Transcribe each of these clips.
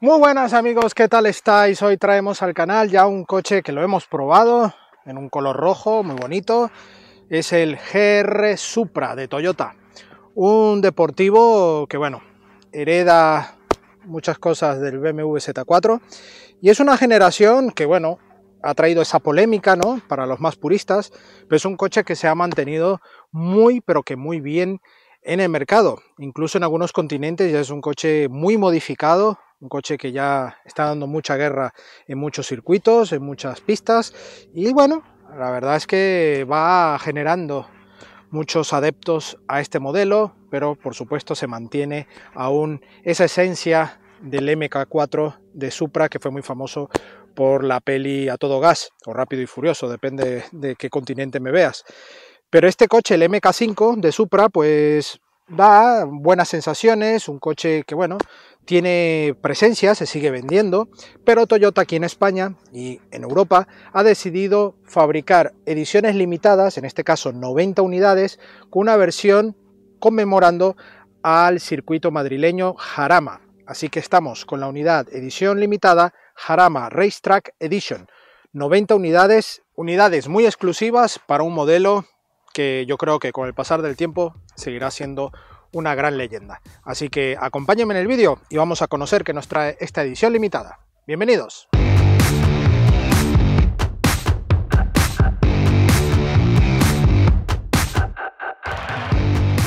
Muy buenas amigos, ¿qué tal estáis? Hoy traemos al canal ya un coche que lo hemos probado en un color rojo, muy bonito. Es el GR Supra de Toyota. Un deportivo que, bueno, hereda muchas cosas del BMW Z4 y es una generación que, bueno, ha traído esa polémica, ¿no? Para los más puristas, pero es un coche que se ha mantenido muy, pero que muy bien en el mercado. Incluso en algunos continentes ya es un coche muy modificado, un coche que ya está dando mucha guerra en muchos circuitos, en muchas pistas y bueno, la verdad es que va generando muchos adeptos a este modelo, pero por supuesto se mantiene aún esa esencia del MK4 de Supra que fue muy famoso por la peli A todo gas o Rápido y Furioso, depende de qué continente me veas. Pero este coche, el MK5 de Supra, pues da buenas sensaciones, un coche que bueno, tiene presencia, se sigue vendiendo, pero Toyota aquí en España y en Europa ha decidido fabricar ediciones limitadas, en este caso 90 unidades, con una versión conmemorando al circuito madrileño Jarama. Así que estamos con la unidad edición limitada Jarama Racetrack Edition. 90 unidades, unidades muy exclusivas para un modelo que yo creo que con el pasar del tiempo seguirá siendo una gran leyenda. Así que acompáñenme en el vídeo y vamos a conocer qué nos trae esta edición limitada. ¡Bienvenidos!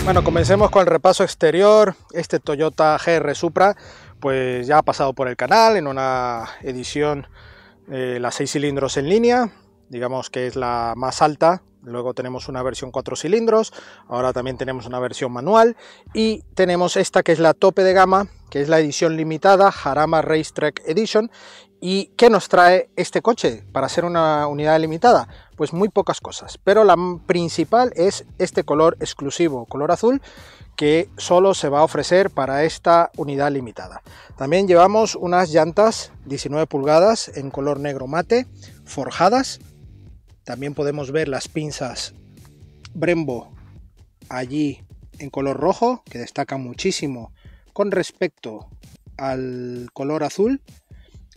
Bueno, comencemos con el repaso exterior. Este Toyota GR Supra, pues ya ha pasado por el canal en una edición de eh, las seis cilindros en línea, digamos que es la más alta. Luego tenemos una versión 4 cilindros, ahora también tenemos una versión manual y tenemos esta que es la tope de gama, que es la edición limitada Jarama Racetrack Edition. ¿Y qué nos trae este coche para ser una unidad limitada? Pues muy pocas cosas, pero la principal es este color exclusivo, color azul, que solo se va a ofrecer para esta unidad limitada. También llevamos unas llantas 19 pulgadas en color negro mate, forjadas, también podemos ver las pinzas Brembo allí en color rojo, que destaca muchísimo con respecto al color azul.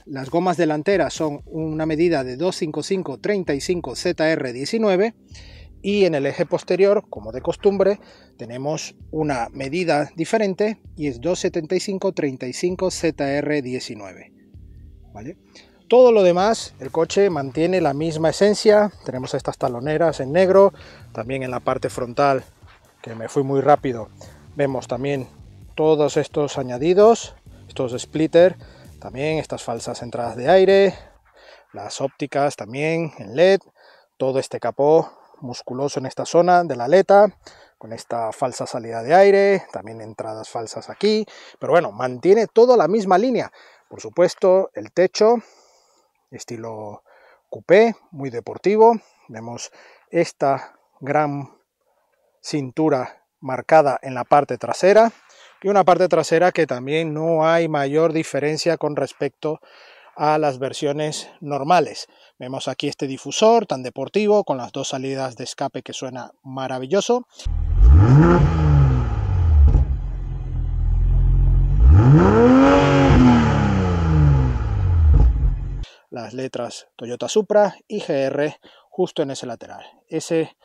Las gomas delanteras son una medida de 255-35ZR19 y en el eje posterior, como de costumbre, tenemos una medida diferente y es 275-35ZR19. ¿Vale? Todo lo demás, el coche mantiene la misma esencia. Tenemos estas taloneras en negro, también en la parte frontal, que me fui muy rápido. Vemos también todos estos añadidos, estos splitter, también estas falsas entradas de aire, las ópticas también en LED, todo este capó musculoso en esta zona de la aleta, con esta falsa salida de aire, también entradas falsas aquí, pero bueno, mantiene toda la misma línea. Por supuesto, el techo estilo coupé, muy deportivo. Vemos esta gran cintura marcada en la parte trasera y una parte trasera que también no hay mayor diferencia con respecto a las versiones normales. Vemos aquí este difusor tan deportivo con las dos salidas de escape que suena maravilloso. las letras Toyota Supra y GR justo en ese lateral. Ese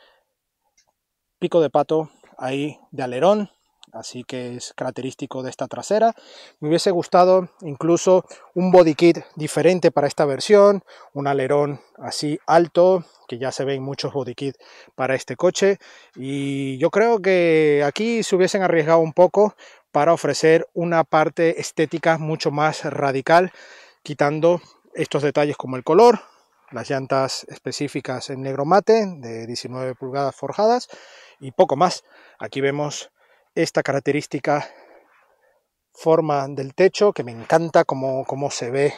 pico de pato ahí de alerón, así que es característico de esta trasera. Me hubiese gustado incluso un body kit diferente para esta versión, un alerón así alto, que ya se ven muchos body kit para este coche, y yo creo que aquí se hubiesen arriesgado un poco para ofrecer una parte estética mucho más radical, quitando estos detalles como el color, las llantas específicas en negro mate de 19 pulgadas forjadas y poco más. Aquí vemos esta característica forma del techo que me encanta como cómo se ve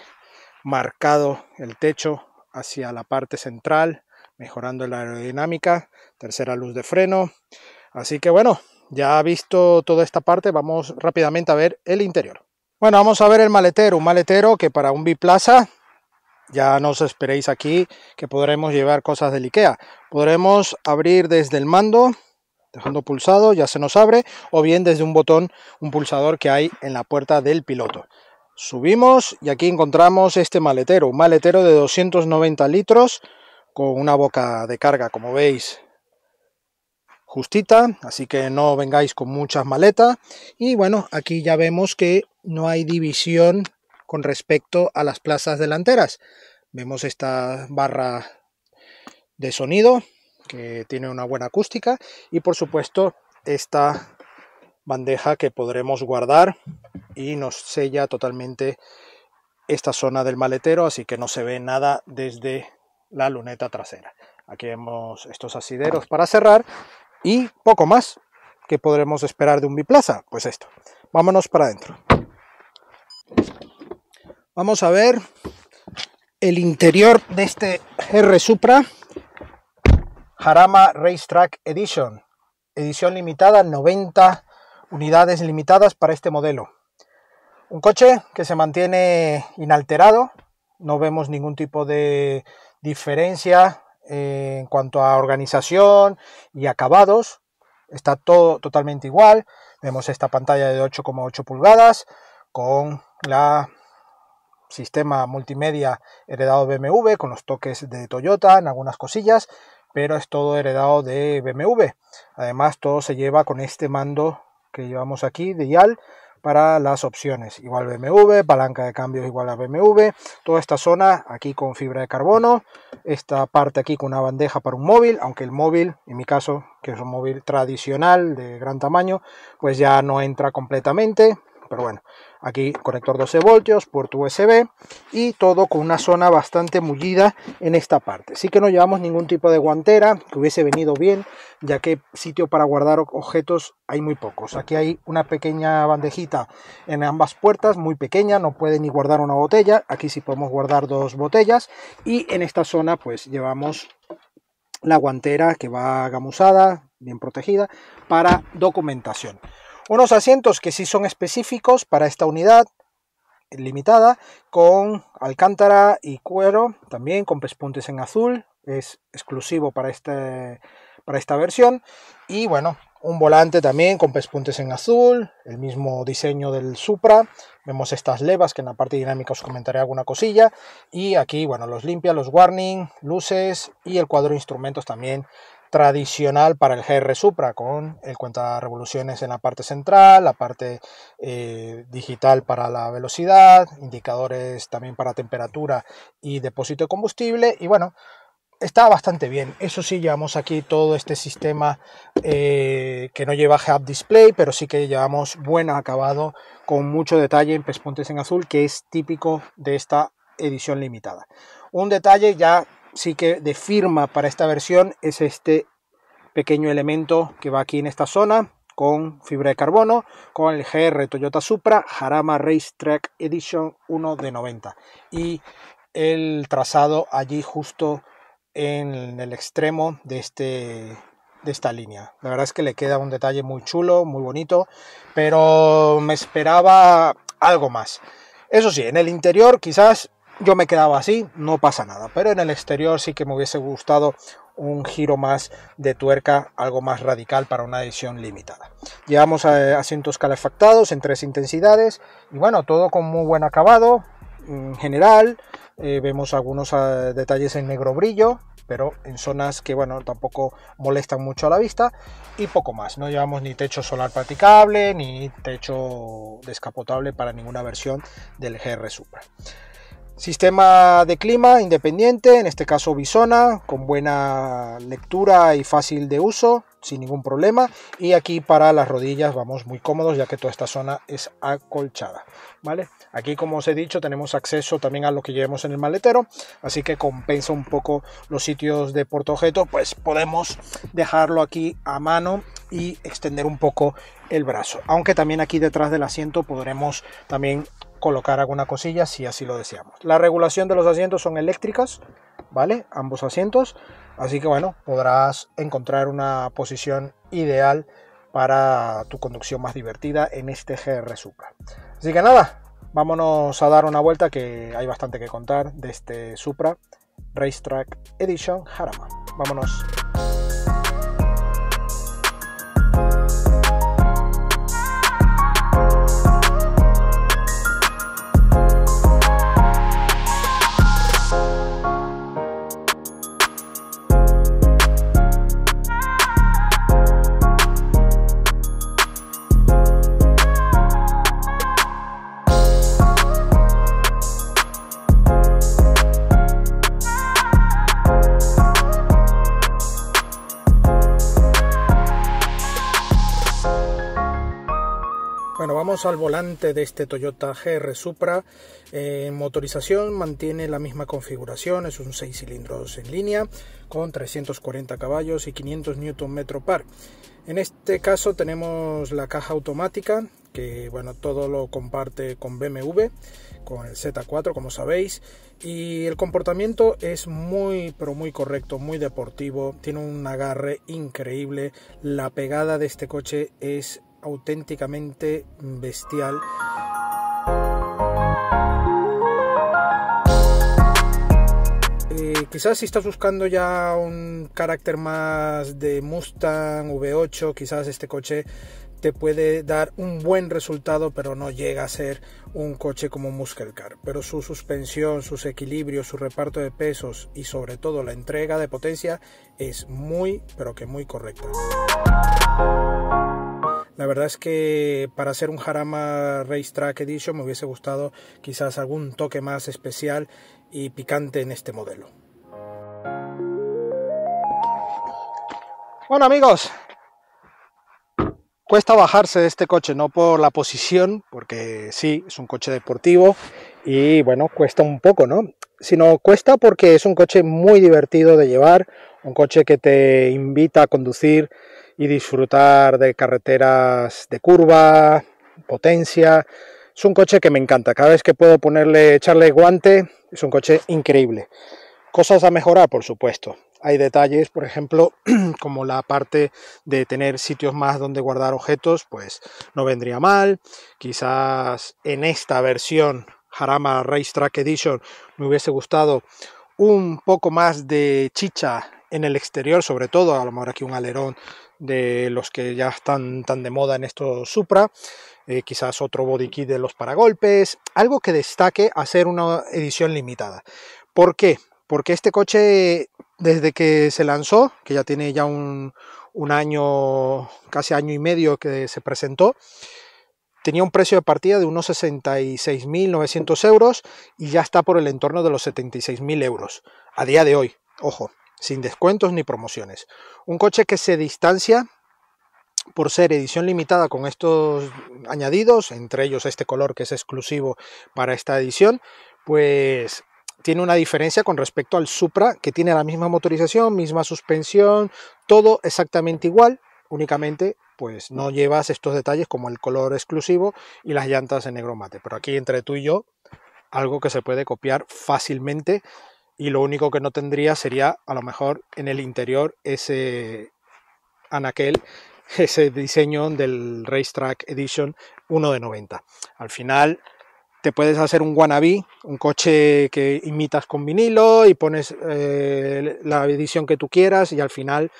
marcado el techo hacia la parte central, mejorando la aerodinámica, tercera luz de freno. Así que bueno, ya visto toda esta parte, vamos rápidamente a ver el interior. Bueno, vamos a ver el maletero, un maletero que para un biplaza ya no os esperéis aquí que podremos llevar cosas del IKEA. Podremos abrir desde el mando, dejando pulsado, ya se nos abre, o bien desde un botón, un pulsador que hay en la puerta del piloto. Subimos y aquí encontramos este maletero, un maletero de 290 litros con una boca de carga, como veis, justita, así que no vengáis con muchas maletas. Y bueno, aquí ya vemos que no hay división con respecto a las plazas delanteras. Vemos esta barra de sonido que tiene una buena acústica y por supuesto esta bandeja que podremos guardar y nos sella totalmente esta zona del maletero así que no se ve nada desde la luneta trasera aquí vemos estos asideros para cerrar y poco más que podremos esperar de un biplaza pues esto vámonos para adentro Vamos a ver el interior de este R Supra Jarama Racetrack Edition. Edición limitada, 90 unidades limitadas para este modelo. Un coche que se mantiene inalterado, no vemos ningún tipo de diferencia eh, en cuanto a organización y acabados. Está todo totalmente igual. Vemos esta pantalla de 8,8 pulgadas con la sistema multimedia heredado de BMW, con los toques de Toyota en algunas cosillas, pero es todo heredado de BMW. Además, todo se lleva con este mando que llevamos aquí de IAL para las opciones. Igual BMW, palanca de cambios igual a BMW, toda esta zona aquí con fibra de carbono, esta parte aquí con una bandeja para un móvil, aunque el móvil, en mi caso, que es un móvil tradicional de gran tamaño, pues ya no entra completamente, pero bueno, Aquí conector 12 voltios, puerto USB y todo con una zona bastante mullida en esta parte. Sí que no llevamos ningún tipo de guantera, que hubiese venido bien, ya que sitio para guardar objetos hay muy pocos. Aquí hay una pequeña bandejita en ambas puertas, muy pequeña, no puede ni guardar una botella. Aquí sí podemos guardar dos botellas y en esta zona pues llevamos la guantera que va gamusada, bien protegida, para documentación. Unos asientos que sí son específicos para esta unidad limitada, con alcántara y cuero, también con pespuntes en azul, es exclusivo para, este, para esta versión. Y bueno, un volante también con pespuntes en azul, el mismo diseño del Supra. Vemos estas levas que en la parte dinámica os comentaré alguna cosilla. Y aquí, bueno, los limpia, los warning, luces y el cuadro de instrumentos también tradicional para el GR Supra, con el cuenta revoluciones en la parte central, la parte eh, digital para la velocidad, indicadores también para temperatura y depósito de combustible. Y bueno, está bastante bien. Eso sí, llevamos aquí todo este sistema eh, que no lleva hub display, pero sí que llevamos buen acabado con mucho detalle en pespuntes en azul, que es típico de esta edición limitada. Un detalle ya sí que de firma para esta versión es este pequeño elemento que va aquí en esta zona con fibra de carbono, con el GR Toyota Supra Jarama Racetrack Edition 1 de 90 y el trazado allí justo en el extremo de, este, de esta línea. La verdad es que le queda un detalle muy chulo, muy bonito, pero me esperaba algo más. Eso sí, en el interior quizás yo me quedaba así, no pasa nada. Pero en el exterior sí que me hubiese gustado un giro más de tuerca, algo más radical para una edición limitada. Llevamos eh, asientos calefactados en tres intensidades y bueno, todo con muy buen acabado en mm, general. Eh, vemos algunos eh, detalles en negro brillo, pero en zonas que bueno, tampoco molestan mucho a la vista y poco más. No llevamos ni techo solar practicable ni techo descapotable para ninguna versión del GR Supra. Sistema de clima independiente, en este caso Bisona, con buena lectura y fácil de uso, sin ningún problema. Y aquí para las rodillas vamos muy cómodos, ya que toda esta zona es acolchada. ¿vale? Aquí, como os he dicho, tenemos acceso también a lo que llevemos en el maletero, así que compensa un poco los sitios de porto objeto. pues podemos dejarlo aquí a mano y extender un poco el brazo. Aunque también aquí detrás del asiento podremos también colocar alguna cosilla si así lo deseamos. La regulación de los asientos son eléctricas, ¿vale? Ambos asientos. Así que bueno, podrás encontrar una posición ideal para tu conducción más divertida en este GR Supra. Así que nada, vámonos a dar una vuelta que hay bastante que contar de este Supra Racetrack Edition Jarama. Vámonos. Bueno, vamos al volante de este Toyota GR Supra. En eh, motorización mantiene la misma configuración, es un 6 cilindros en línea con 340 caballos y 500 Nm par. En este caso tenemos la caja automática que bueno, todo lo comparte con BMW, con el Z4 como sabéis, y el comportamiento es muy pero muy correcto, muy deportivo, tiene un agarre increíble, la pegada de este coche es auténticamente bestial. Eh, quizás si estás buscando ya un carácter más de Mustang V8, quizás este coche te puede dar un buen resultado, pero no llega a ser un coche como Muscle Car. Pero su suspensión, sus equilibrios, su reparto de pesos y sobre todo la entrega de potencia es muy, pero que muy correcta verdad es que para hacer un Jarama Racetrack Edition me hubiese gustado quizás algún toque más especial y picante en este modelo. Bueno amigos, cuesta bajarse de este coche, no por la posición, porque sí, es un coche deportivo y bueno, cuesta un poco, ¿no? Sino cuesta porque es un coche muy divertido de llevar, un coche que te invita a conducir y disfrutar de carreteras de curva, potencia. Es un coche que me encanta. Cada vez que puedo ponerle, echarle guante, es un coche increíble. Cosas a mejorar, por supuesto. Hay detalles, por ejemplo, como la parte de tener sitios más donde guardar objetos, pues no vendría mal. Quizás en esta versión Race Racetrack Edition me hubiese gustado un poco más de chicha en el exterior, sobre todo, a lo mejor aquí un alerón de los que ya están tan de moda en estos Supra, eh, quizás otro body kit de los paragolpes, algo que destaque hacer una edición limitada. ¿Por qué? Porque este coche, desde que se lanzó, que ya tiene ya un, un año, casi año y medio que se presentó, tenía un precio de partida de unos 66.900 euros y ya está por el entorno de los 76.000 euros a día de hoy. Ojo, sin descuentos ni promociones. Un coche que se distancia por ser edición limitada con estos añadidos, entre ellos este color que es exclusivo para esta edición, pues tiene una diferencia con respecto al Supra, que tiene la misma motorización, misma suspensión, todo exactamente igual, únicamente pues no llevas estos detalles como el color exclusivo y las llantas en negro mate. Pero aquí entre tú y yo, algo que se puede copiar fácilmente y lo único que no tendría sería a lo mejor en el interior ese anaquel, ese diseño del Racetrack Edition 1 de 90. Al final te puedes hacer un wannabe, un coche que imitas con vinilo y pones eh, la edición que tú quieras y al final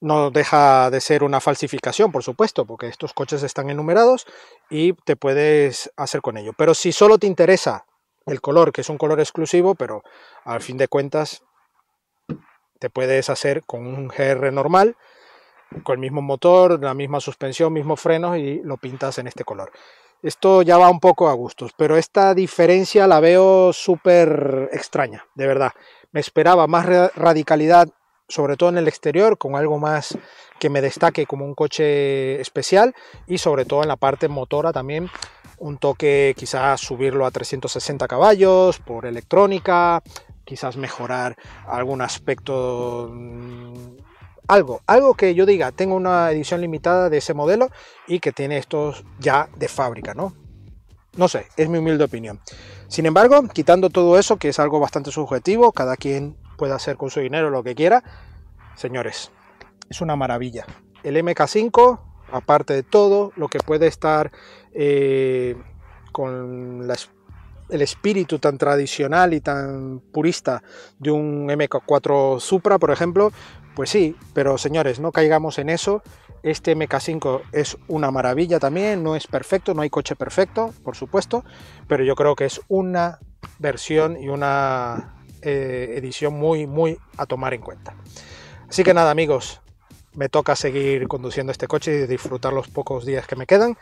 no deja de ser una falsificación, por supuesto, porque estos coches están enumerados y te puedes hacer con ello. Pero si solo te interesa el color, que es un color exclusivo, pero al fin de cuentas te puedes hacer con un GR normal, con el mismo motor, la misma suspensión, mismo frenos y lo pintas en este color. Esto ya va un poco a gustos, pero esta diferencia la veo súper extraña, de verdad. Me esperaba más radicalidad, sobre todo en el exterior, con algo más que me destaque como un coche especial y sobre todo en la parte motora también un toque quizás subirlo a 360 caballos por electrónica, quizás mejorar algún aspecto mm, algo, algo que yo diga, tengo una edición limitada de ese modelo y que tiene estos ya de fábrica, ¿no? No sé, es mi humilde opinión. Sin embargo, quitando todo eso, que es algo bastante subjetivo, cada quien puede hacer con su dinero lo que quiera, señores, es una maravilla. El MK5, aparte de todo lo que puede estar eh, con el espíritu tan tradicional y tan purista de un MK4 Supra, por ejemplo, pues sí, pero señores, no caigamos en eso. Este MK5 es una maravilla también, no es perfecto, no hay coche perfecto, por supuesto, pero yo creo que es una versión y una eh, edición muy, muy a tomar en cuenta. Así que nada, amigos, me toca seguir conduciendo este coche y disfrutar los pocos días que me quedan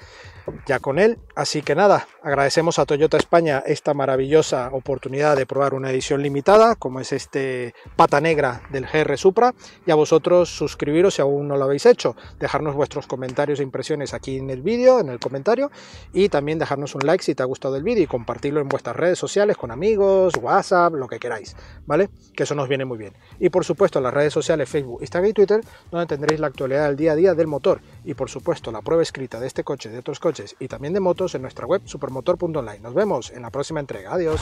ya con él. Así que nada, agradecemos a Toyota España esta maravillosa oportunidad de probar una edición limitada, como es este pata negra del GR Supra, y a vosotros suscribiros si aún no lo habéis hecho, dejarnos vuestros comentarios e impresiones aquí en el vídeo, en el comentario, y también dejarnos un like si te ha gustado el vídeo y compartirlo en vuestras redes sociales con amigos, WhatsApp, lo que queráis, ¿vale? Que eso nos viene muy bien. Y por supuesto las redes sociales Facebook, Instagram y Twitter, donde tendréis la actualidad del día a día del motor y por supuesto la prueba escrita de este coche, de otros coches y también de motos en nuestra web supermotor.online. Nos vemos en la próxima entrega. Adiós.